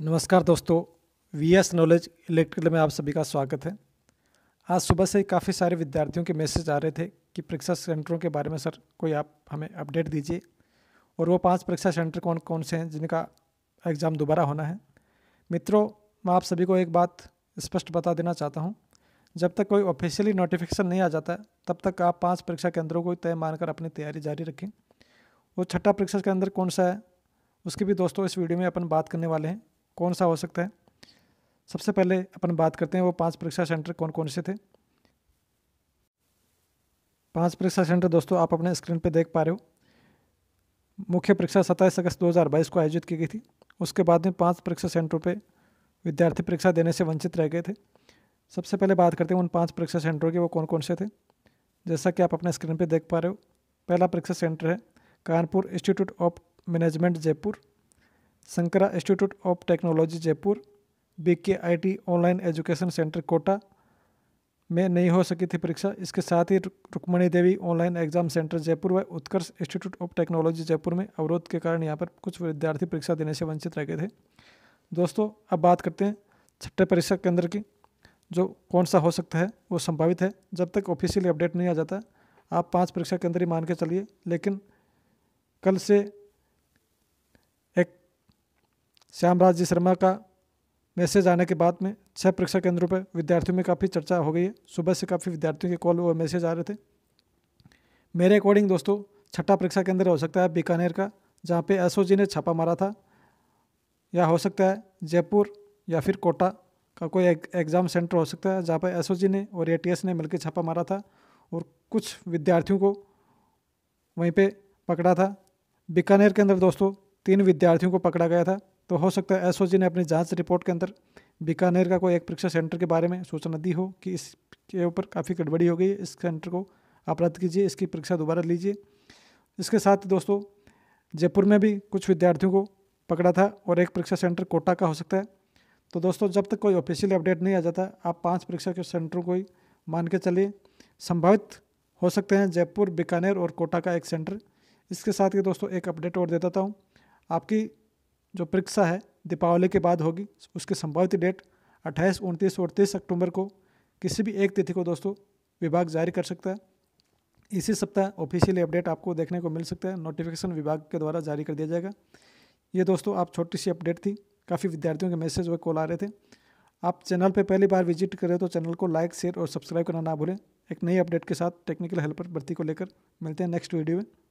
नमस्कार दोस्तों V S knowledge electrical में आप सभी का स्वागत है आज सुबह से काफ़ी सारे विद्यार्थियों के मैसेज आ रहे थे कि परीक्षा सेंटरों के बारे में सर कोई आप हमें अपडेट दीजिए और वो पांच परीक्षा सेंटर कौन कौन से हैं जिनका एग्ज़ाम दोबारा होना है मित्रों मैं आप सभी को एक बात स्पष्ट बता देना चाहता हूँ जब तक कोई ऑफिशियली नोटिफिकेशन नहीं आ जाता तब तक आप पाँच परीक्षा केंद्रों को तय मानकर अपनी तैयारी जारी रखें वो छठा परीक्षा केंद्र कौन सा है उसकी भी दोस्तों इस वीडियो में अपन बात करने वाले हैं कौन सा हो सकता है सबसे पहले अपन बात करते हैं वो पांच परीक्षा सेंटर कौन कौन से थे पांच परीक्षा सेंटर दोस्तों आप अपने स्क्रीन पे देख पा रहे हो मुख्य परीक्षा सत्ताईस अगस्त 2022 को आयोजित की गई थी उसके बाद में पांच परीक्षा सेंटरों पे विद्यार्थी परीक्षा देने से वंचित रह गए थे सबसे पहले बात करते हैं उन पांच परीक्षा सेंटरों के वो कौन कौन से थे जैसा कि आप अपने स्क्रीन पे देख पा रहे हो पहला परीक्षा सेंटर है Kanpur institute of management Jaipur Shankara institute of technology Jaipur BK IT I T online education centre Kota में नहीं हो सकी थी परीक्षा इसके साथ ही Rukmani Devi online exam centre Jaipur व Utkarsh institute of technology Jaipur में अवरोध के कारण यहाँ पर कुछ विद्यार्थी परीक्षा देने से वंचित रह गए थे दोस्तों अब बात करते हैं छठे परीक्षा केंद्र की जो कौन सा हो सकता है वो संभावित है जब तक ऑफिशियली अपडेट नहीं आ जाता आप पांच परीक्षा केंद्र ही मान के चलिए लेकिन कल से श्यामराज जी शर्मा का मैसेज आने के बाद में छः परीक्षा केंद्रों पर विद्यार्थियों में काफ़ी चर्चा हो गई है सुबह से काफ़ी विद्यार्थियों के कॉल और मैसेज आ रहे थे मेरे अकॉर्डिंग दोस्तों छठा परीक्षा केंद्र हो सकता है बीकानेर का जहाँ पे एस ने छापा मारा था या हो सकता है जयपुर या फिर कोटा का कोई एग्ज़ाम सेंटर हो सकता है जहाँ पर एस ने और ए ने मिलकर छापा मारा था और कुछ विद्यार्थियों को वहीं पर पकड़ा था बीकानेर के अंदर दोस्तों तीन विद्यार्थियों को पकड़ा गया था तो हो सकता है एसओजी ने अपनी जांच रिपोर्ट के अंदर बीकानेर का कोई एक परीक्षा सेंटर के बारे में सूचना दी हो कि इसके ऊपर काफ़ी गड़बड़ी हो गई है इस सेंटर को आप रद्द कीजिए इसकी परीक्षा दोबारा लीजिए इसके साथ दोस्तों जयपुर में भी कुछ विद्यार्थियों को पकड़ा था और एक परीक्षा सेंटर कोटा का हो सकता है तो दोस्तों जब तक कोई ऑफिशियल अपडेट नहीं आ जाता आप पाँच परीक्षा के सेंटरों को ही मान के चलिए संभावित हो सकते हैं जयपुर बीकानेर और कोटा का एक सेंटर इसके साथ ही दोस्तों एक अपडेट और दे देता हूँ आपकी जो परीक्षा है दीपावली के बाद होगी उसके संभावित डेट अट्ठाईस उनतीस और तीस अक्टूबर को किसी भी एक तिथि को दोस्तों विभाग जारी कर सकता है इसी सप्ताह ऑफिशियली अपडेट आपको देखने को मिल सकता है नोटिफिकेशन विभाग के द्वारा जारी कर दिया जाएगा ये दोस्तों आप छोटी सी अपडेट थी काफ़ी विद्यार्थियों के मैसेज व कॉल आ रहे थे आप चैनल पर पहली बार विजिट करें तो चैनल को लाइक शेयर और सब्सक्राइब करना ना भूलें एक नई अपडेट के साथ टेक्निकल हेल्पर भर्ती को लेकर मिलते हैं नेक्स्ट वीडियो में